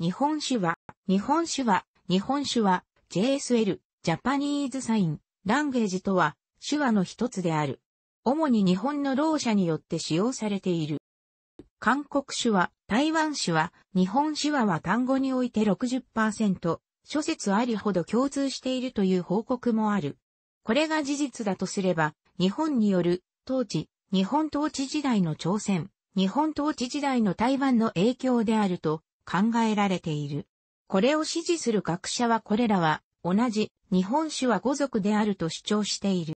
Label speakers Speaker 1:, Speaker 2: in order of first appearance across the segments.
Speaker 1: 日本酒は、日本酒は、日本酒は、JSL、ジャパニーズサイン、ランゲージとは、手話の一つである。主に日本の老者によって使用されている。韓国手話、台湾手話、日本手話は単語において60%、諸説ありほど共通しているという報告もある。これが事実だとすれば、日本による、当時、日本統治時代の朝鮮、日本統治時代の台湾の影響であると考えられている。これを支持する学者はこれらは同じ日本手話語族であると主張している。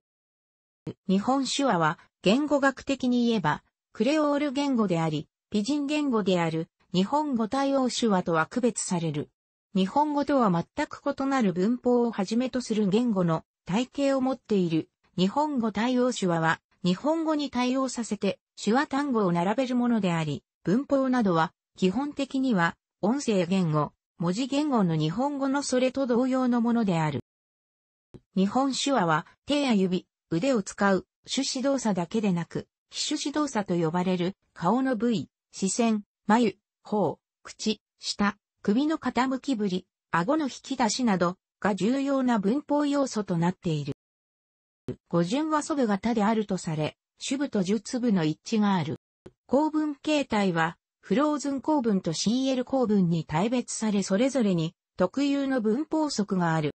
Speaker 1: 日本手話は言語学的に言えばクレオール言語であり、美人言語である日本語対応手話とは区別される。日本語とは全く異なる文法をはじめとする言語の体系を持っている日本語対応手話は日本語に対応させて手話単語を並べるものであり、文法などは基本的には音声言語、文字言語の日本語のそれと同様のものである。日本手話は手や指、腕を使う手指動作だけでなく、非手指動作と呼ばれる顔の部位、視線、眉、頬、口、舌、首の傾きぶり、顎の引き出しなどが重要な文法要素となっている。語順は祖部型であるとされ、主部と述部の一致がある。構文形態はフローズン構文と CL 構文に大別されそれぞれに特有の文法則がある。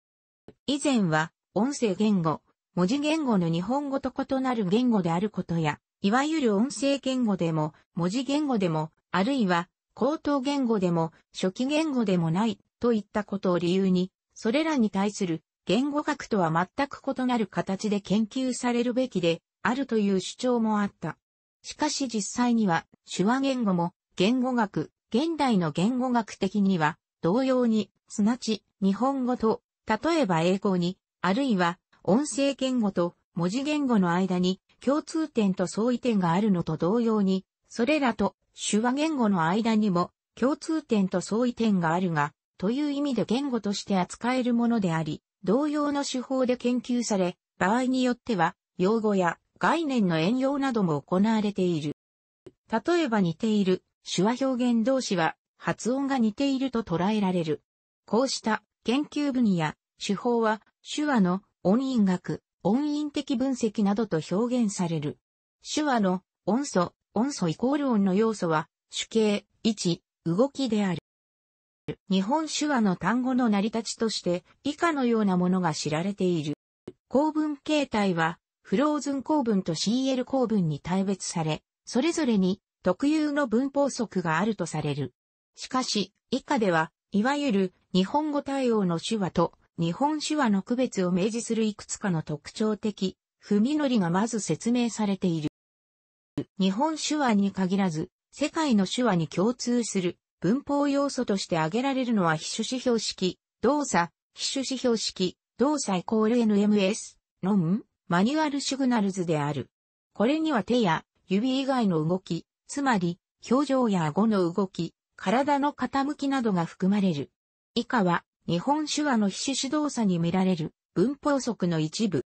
Speaker 1: 以前は音声言語、文字言語の日本語と異なる言語であることや、いわゆる音声言語でも、文字言語でも、あるいは、口頭言語でも、初期言語でもない、といったことを理由に、それらに対する言語学とは全く異なる形で研究されるべきで、あるという主張もあった。しかし実際には、手話言語も、言語学、現代の言語学的には、同様に、すなち、日本語と、例えば英語に、あるいは、音声言語と文字言語の間に、共通点と相違点があるのと同様に、それらと手話言語の間にも共通点と相違点があるが、という意味で言語として扱えるものであり、同様の手法で研究され、場合によっては、用語や概念の援用なども行われている。例えば似ている、手話表現同士は発音が似ていると捉えられる。こうした研究分野、手法は手話の音韻学、音韻的分析などと表現される。手話の音素、音素イコール音の要素は主形、位置、動きである。日本手話の単語の成り立ちとして以下のようなものが知られている。構文形態はフローズン構文と CL 構文に大別され、それぞれに特有の文法則があるとされる。しかし、以下では、いわゆる日本語対応の手話と日本手話の区別を明示するいくつかの特徴的、踏みのりがまず説明されている。日本手話に限らず、世界の手話に共通する文法要素として挙げられるのは必種指標式、動作、必種指標式、動作イコール NMS、ノン、マニュアルシグナルズである。これには手や指以外の動き、つまり、表情や顎の動き、体の傾きなどが含まれる。以下は、日本手話の非主指動作に見られる文法則の一部。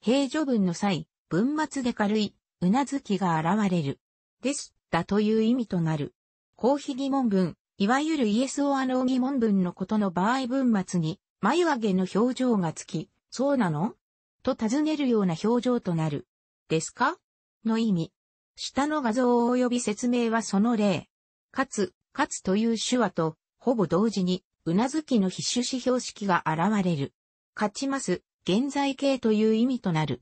Speaker 1: 平序文の際、文末で軽い、うなずきが現れる。です、だという意味となる。公費疑問文、いわゆるイエスオアノー疑問文のことの場合文末に、眉上げの表情がつき、そうなのと尋ねるような表情となる。ですかの意味。下の画像及び説明はその例。かつ、かつという手話と、ほぼ同時に、うなずきの必修指標式が現れる。勝ちます、現在形という意味となる。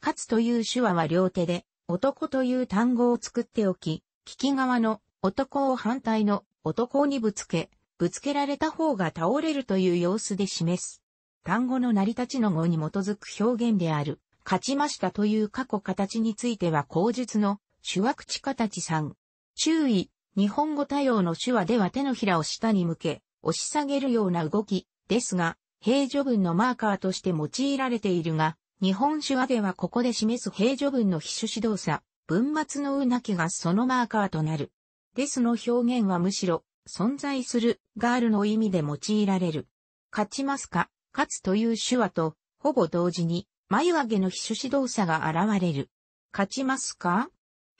Speaker 1: かつという手話は両手で、男という単語を作っておき、聞き側の男を反対の男にぶつけ、ぶつけられた方が倒れるという様子で示す。単語の成り立ちの語に基づく表現である、勝ちましたという過去形については口述の手話口形さん。注意、日本語対応の手話では手のひらを下に向け、押し下げるような動きですが、平序文のマーカーとして用いられているが、日本手話ではここで示す平序文の必修指導者。文末のうなきがそのマーカーとなる。ですの表現はむしろ、存在する、があるの意味で用いられる。勝ちますか、勝つという手話と、ほぼ同時に、眉上げの必修指導者が現れる。勝ちますか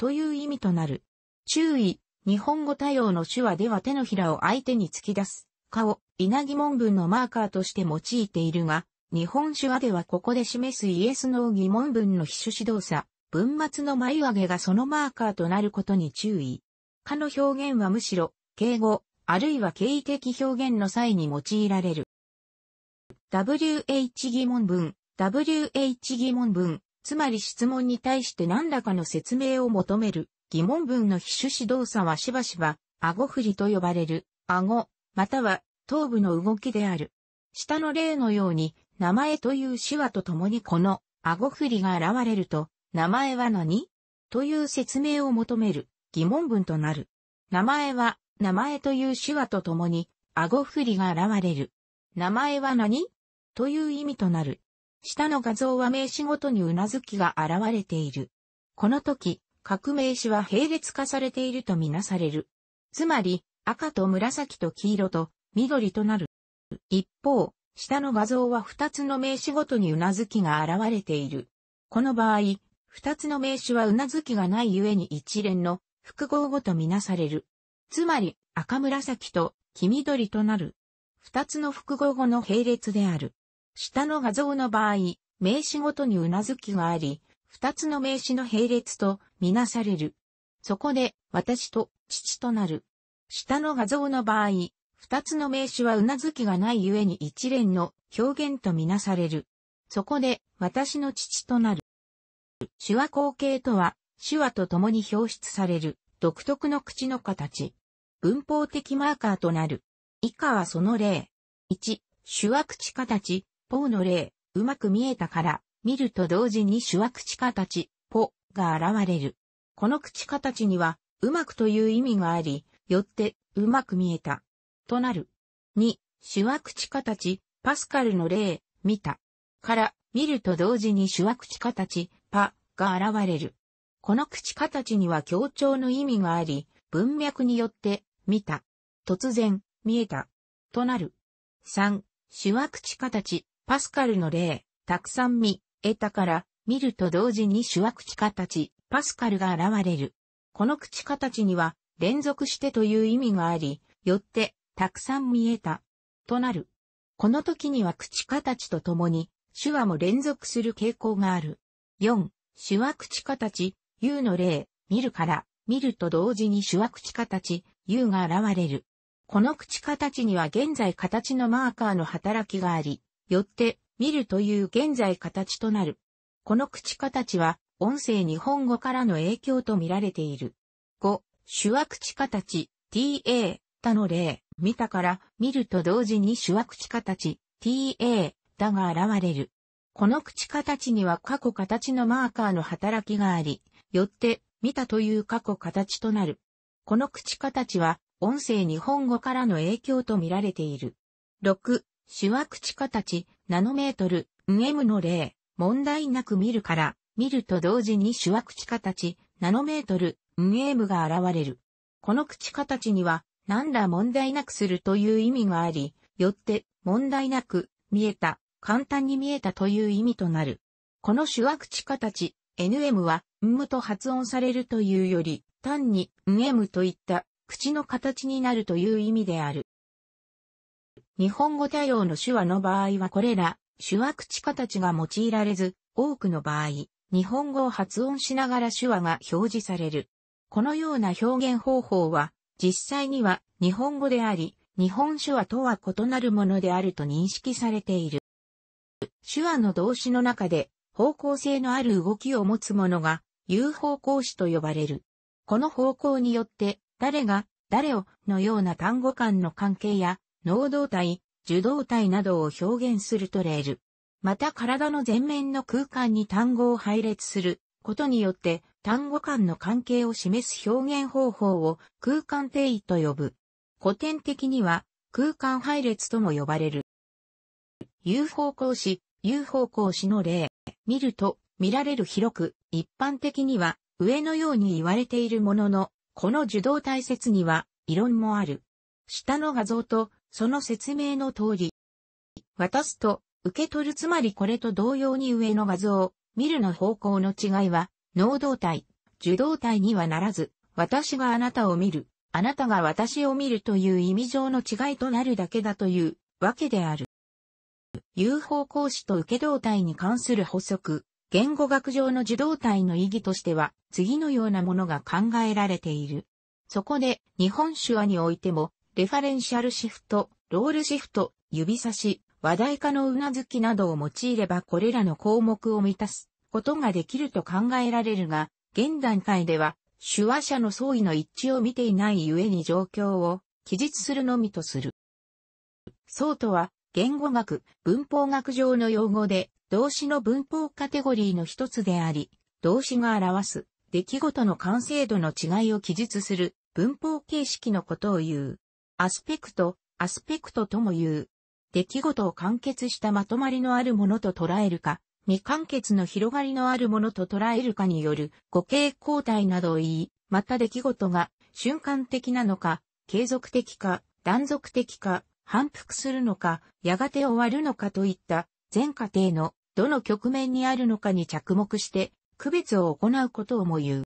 Speaker 1: という意味となる。注意、日本語対応の手話では手のひらを相手に突き出す、顔、稲城文文のマーカーとして用いているが、日本手話ではここで示すイエス・ノー疑問文の必主指導者、文末の眉上げがそのマーカーとなることに注意。かの表現はむしろ、敬語、あるいは敬意的表現の際に用いられる。WH 疑問文、WH 疑問文、つまり質問に対して何らかの説明を求める疑問文の必種指導作はしばしば、顎振りと呼ばれる、顎、または頭部の動きである。下の例のように、名前という手話とともにこの顎振りが現れると、名前は何という説明を求める疑問文となる。名前は、名前という手話とともに、顎振りが現れる。名前は何という意味となる。下の画像は名詞ごとにうなずきが現れている。この時、各名詞は並列化されているとみなされる。つまり、赤と紫と黄色と緑となる。一方、下の画像は二つの名詞ごとにうなずきが現れている。この場合、二つの名詞はうなずきがないゆえに一連の複合語とみなされる。つまり、赤紫と黄緑となる。二つの複合語の並列である。下の画像の場合、名詞ごとにうなずきがあり、二つの名詞の並列とみなされる。そこで、私と父となる。下の画像の場合、二つの名詞はうなずきがないゆえに一連の表現とみなされる。そこで、私の父となる。手話後形とは、手話と共に表出される、独特の口の形。文法的マーカーとなる。以下はその例。1、手話口形、ポーの例、うまく見えたから、見ると同時に手話口形、ポが現れる。この口形には、うまくという意味があり、よって、うまく見えた。となる。2、手話口形、パスカルの例、見た。から、見ると同時に手話口形、パが現れる。この口形には強調の意味があり、文脈によって、見た。突然、見えた。となる。3、手話口形、パスカルの例、たくさん見、得たから、見ると同時に手話口形、パスカルが現れる。この口形には、連続してという意味があり、よって、たくさん見えた、となる。この時には口形とともに、手話も連続する傾向がある。4、手話口形、U の例、見るから、見ると同時に手話口形、U が現れる。この口形には現在形のマーカーの働きがあり、よって見るという現在形となる。この口形は音声日本語からの影響と見られている。5、手話口形 ta 他の例、見たから見ると同時に手話口形 ta だが現れる。この口形には過去形のマーカーの働きがあり、よって見たという過去形となる。この口形は音声日本語からの影響と見られている。6、手話口形、ナノメートル、mm の例、問題なく見るから、見ると同時に手話口形、ナノメートル、mm が現れる。この口形には、何ら問題なくするという意味があり、よって問題なく見えた、簡単に見えたという意味となる。この手話口形、nm は、むと発音されるというより、単に、nm といった、口の形になるという意味である。日本語対応の手話の場合はこれら、手話口形が用いられず、多くの場合、日本語を発音しながら手話が表示される。このような表現方法は、実際には日本語であり、日本手話とは異なるものであると認識されている。手話の動詞の中で、方向性のある動きを持つものが、有方向詞と呼ばれる。この方向によって、誰が、誰をのような単語間の関係や、能動体、受動体などを表現するトレール。また体の前面の空間に単語を配列することによって単語間の関係を示す表現方法を空間定位と呼ぶ。古典的には空間配列とも呼ばれる。有方向詞、有方向詞の例、見ると、見られる広く、一般的には上のように言われているものの、この受動体説には異論もある。下の画像とその説明の通り。渡すと、受け取るつまりこれと同様に上の画像、見るの方向の違いは、能動体、受動体にはならず、私があなたを見る、あなたが私を見るという意味上の違いとなるだけだというわけである。有方向詞と受け動体に関する補足、言語学上の受動体の意義としては、次のようなものが考えられている。そこで、日本手話においても、レファレンシャルシフト、ロールシフト、指差し、話題化のうなずきなどを用いればこれらの項目を満たすことができると考えられるが、現段階では手話者の相違の一致を見ていないゆえに状況を記述するのみとする。相とは、言語学、文法学上の用語で、動詞の文法カテゴリーの一つであり、動詞が表す出来事の完成度の違いを記述する文法形式のことを言う。アスペクト、アスペクトとも言う。出来事を完結したまとまりのあるものと捉えるか、未完結の広がりのあるものと捉えるかによる互形交代などを言い、また出来事が瞬間的なのか、継続的か、断続的か、反復するのか、やがて終わるのかといった全過程のどの局面にあるのかに着目して区別を行うことをも言う。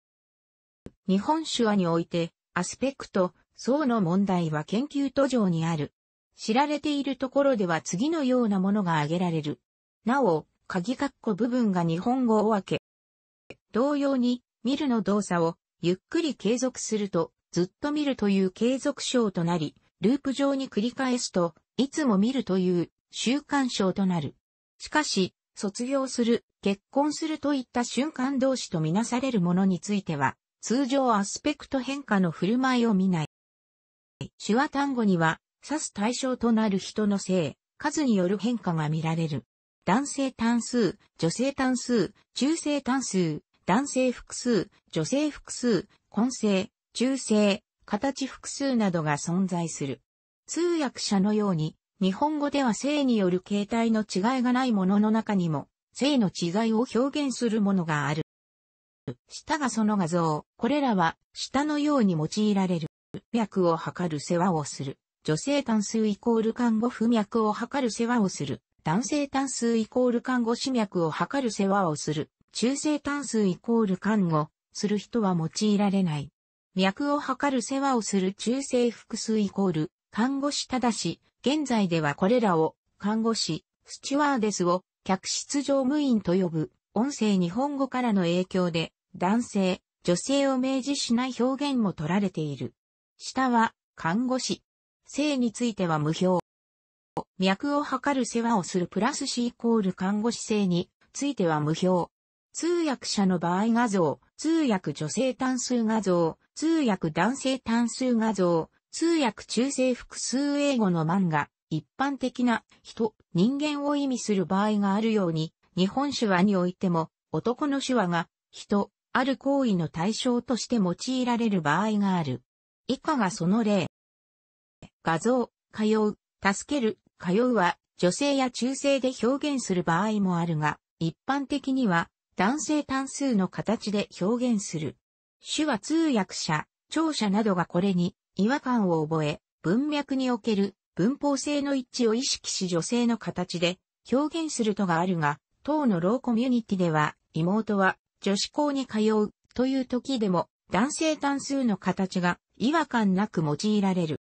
Speaker 1: 日本手話において、アスペクト、層の問題は研究途上にある。知られているところでは次のようなものが挙げられる。なお、鍵括弧部分が日本語を分け。同様に、見るの動作を、ゆっくり継続すると、ずっと見るという継続章となり、ループ上に繰り返すと、いつも見るという習慣章となる。しかし、卒業する、結婚するといった瞬間同士とみなされるものについては、通常アスペクト変化の振る舞いを見ない。手話単語には、指す対象となる人の性、数による変化が見られる。男性単数、女性単数、中性単数、男性複数、女性複数、混性、中性、形複数などが存在する。通訳者のように、日本語では性による形態の違いがないものの中にも、性の違いを表現するものがある。下がその画像、これらは下のように用いられる。脈を測る世話をする。女性単数イコール看護婦脈を測る世話をする。男性単数イコール看護師脈を測る世話をする。中性単数イコール看護する人は用いられない。脈を測る世話をする中性複数イコール看護師ただし、現在ではこれらを看護師、スチュワーデスを客室乗務員と呼ぶ。音声日本語からの影響で男性、女性を明示しない表現も取られている。下は、看護師。性については無表。脈を測る世話をするプラス C イコール看護師性については無表。通訳者の場合画像、通訳女性単数画像、通訳男性単数画像、通訳中性複数英語の漫画、一般的な人、人間を意味する場合があるように、日本手話においても、男の手話が、人、ある行為の対象として用いられる場合がある。以下がその例。画像、通う、助ける、通うは、女性や中性で表現する場合もあるが、一般的には、男性単数の形で表現する。手話通訳者、聴者などがこれに違和感を覚え、文脈における文法性の一致を意識し女性の形で表現するとがあるが、当のローコミュニティでは、妹は女子校に通うという時でも男性単数の形が違和感なく用いられる。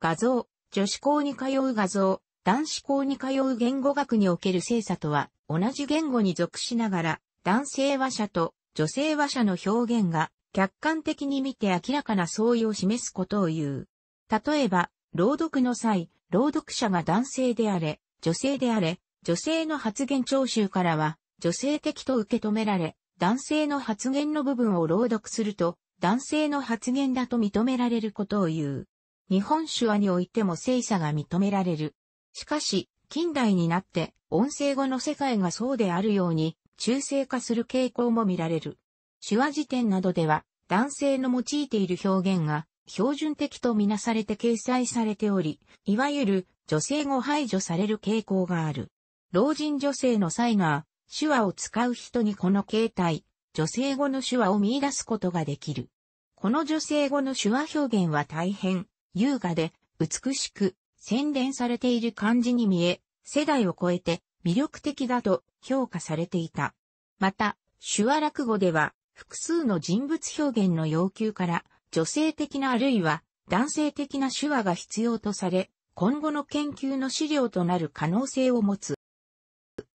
Speaker 1: 画像、女子校に通う画像、男子校に通う言語学における性差とは、同じ言語に属しながら、男性話者と女性話者の表現が、客観的に見て明らかな相違を示すことを言う。例えば、朗読の際、朗読者が男性であれ、女性であれ、女性の発言聴衆からは、女性的と受け止められ、男性の発言の部分を朗読すると、男性の発言だと認められることを言う。日本手話においても性差が認められる。しかし、近代になって音声語の世界がそうであるように中性化する傾向も見られる。手話辞典などでは男性の用いている表現が標準的とみなされて掲載されており、いわゆる女性語排除される傾向がある。老人女性の際が手話を使う人にこの形態、女性語の手話を見出すことができる。この女性語の手話表現は大変優雅で美しく洗練されている感じに見え、世代を超えて魅力的だと評価されていた。また、手話落語では複数の人物表現の要求から女性的なあるいは男性的な手話が必要とされ、今後の研究の資料となる可能性を持つ。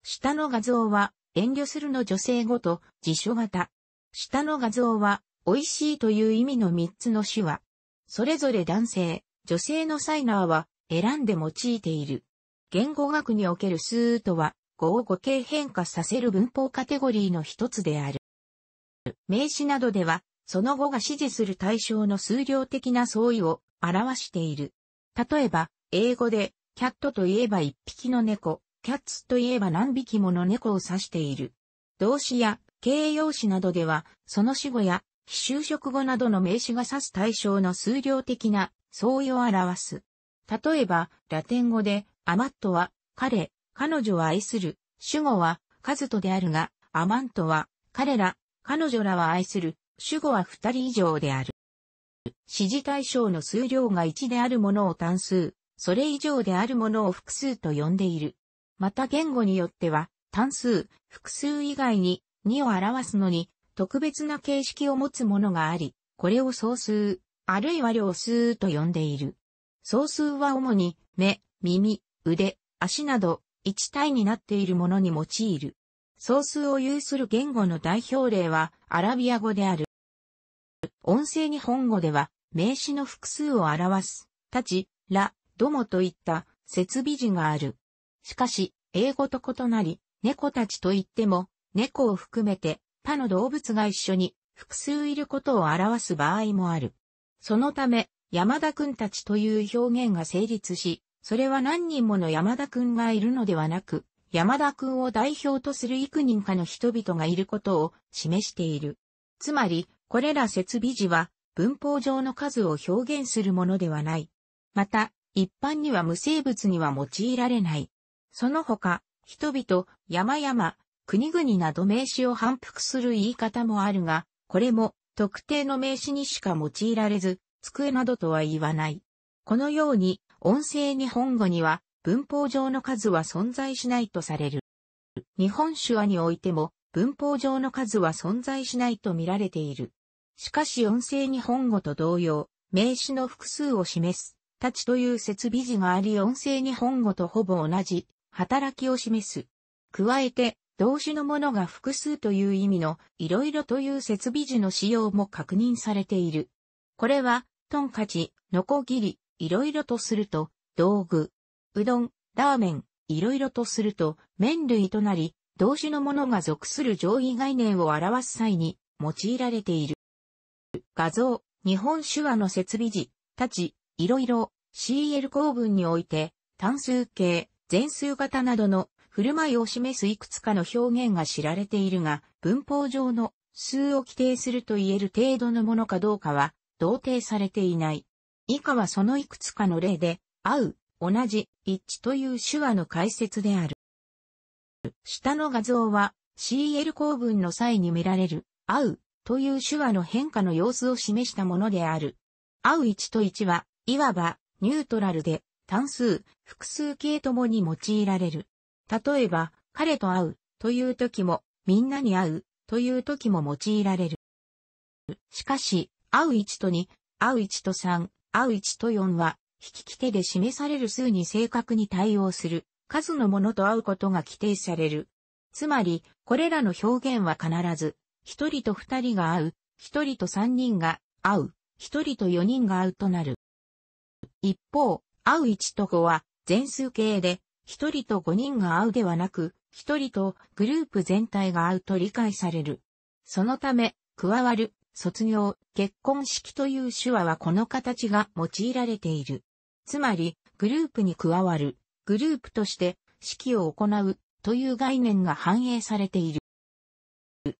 Speaker 1: 下の画像は遠慮するの女性語と辞書型。下の画像は美味しいという意味の3つの手話。それぞれ男性、女性のサイナーは選んで用いている。言語学におけるスーとは、語を語形変化させる文法カテゴリーの一つである。名詞などでは、その語が指示する対象の数量的な相違を表している。例えば、英語で、キャットといえば一匹の猫、キャッツといえば何匹もの猫を指している。動詞や形容詞などでは、その死語や非就職後などの名詞が指す対象の数量的な相違を表す。例えば、ラテン語で、アマットは、彼、彼女は愛する、主語は、カズトであるが、アマントは、彼ら、彼女らは愛する、主語は二人以上である。指示対象の数量が1であるものを単数、それ以上であるものを複数と呼んでいる。また言語によっては、単数、複数以外に2を表すのに、特別な形式を持つものがあり、これを総数、あるいは量数と呼んでいる。総数は主に目、耳、腕、足など1体になっているものに用いる。総数を有する言語の代表例はアラビア語である。音声日本語では名詞の複数を表す、たち、ら、どもといった設備字がある。しかし、英語と異なり、猫たちといっても、猫を含めて他の動物が一緒に複数いることを表す場合もある。そのため、山田くんたちという表現が成立し、それは何人もの山田くんがいるのではなく、山田くんを代表とする幾人かの人々がいることを示している。つまり、これら設備時は文法上の数を表現するものではない。また、一般には無生物には用いられない。その他、人々、山々、国々など名詞を反復する言い方もあるが、これも特定の名詞にしか用いられず、机などとは言わない。このように、音声日本語には文法上の数は存在しないとされる。日本手話においても文法上の数は存在しないと見られている。しかし音声日本語と同様、名詞の複数を示す、立ちという設備字があり音声日本語とほぼ同じ、働きを示す。加えて、動詞のものが複数という意味のいろいろという設備時の使用も確認されている。これは、トンカチ、ノコギリ、いろいろとすると、道具、うどん、ラーメン、いろいろとすると、麺類となり、動詞のものが属する上位概念を表す際に用いられている。画像、日本手話の設備時、たち、いろいろ、CL 構文において、単数形、全数型などの振る舞いを示すいくつかの表現が知られているが、文法上の数を規定すると言える程度のものかどうかは、同定されていない。以下はそのいくつかの例で、合う、同じ、一致という手話の解説である。下の画像は、CL 公文の際に見られる、合う、という手話の変化の様子を示したものである。合う1と1は、いわば、ニュートラルで、単数、複数形ともに用いられる。例えば、彼と会うという時も、みんなに会うという時も用いられる。しかし、会う1と2、会う1と3、会う1と4は、引き手で示される数に正確に対応する数のものと会うことが規定される。つまり、これらの表現は必ず、一人と二人が会う、一人と三人が会う、一人と四人が会うとなる。一方、会う1と5は、全数形で、一人と五人が会うではなく、一人とグループ全体が会うと理解される。そのため、加わる、卒業、結婚式という手話はこの形が用いられている。つまり、グループに加わる、グループとして式を行うという概念が反映されている。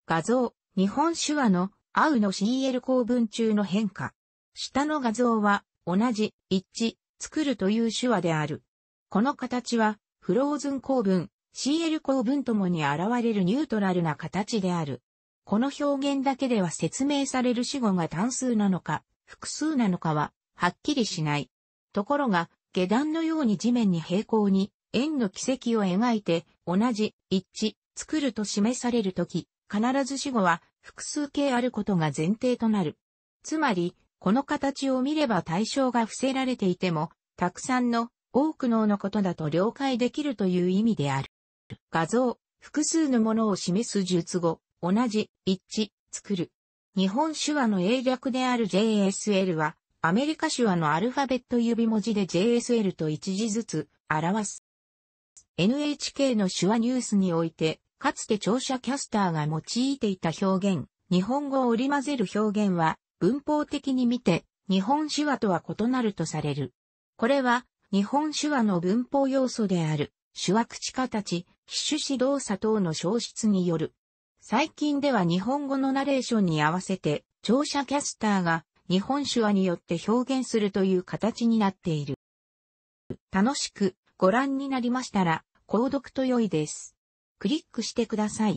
Speaker 1: 画像、日本手話の、会うの CL 構文中の変化。下の画像は、同じ、一致、作るという手話である。この形は、フローズン構文、CL 構文ともに現れるニュートラルな形である。この表現だけでは説明される主語が単数なのか、複数なのかは、はっきりしない。ところが、下段のように地面に平行に、円の軌跡を描いて、同じ、一致、作ると示されるとき、必ず主語は複数形あることが前提となる。つまり、この形を見れば対象が伏せられていても、たくさんの多く脳のことだと了解できるという意味である。画像、複数のものを示す術語、同じ、一致、作る。日本手話の英略である JSL は、アメリカ手話のアルファベット指文字で JSL と一字ずつ表す。NHK の手話ニュースにおいて、かつて聴者キャスターが用いていた表現、日本語を織り混ぜる表現は、文法的に見て、日本手話とは異なるとされる。これは、日本手話の文法要素である、手話口形、機種指導作等の消失による。最近では日本語のナレーションに合わせて、聴者キャスターが日本手話によって表現するという形になっている。楽しくご覧になりましたら、購読と良いです。クリックしてください。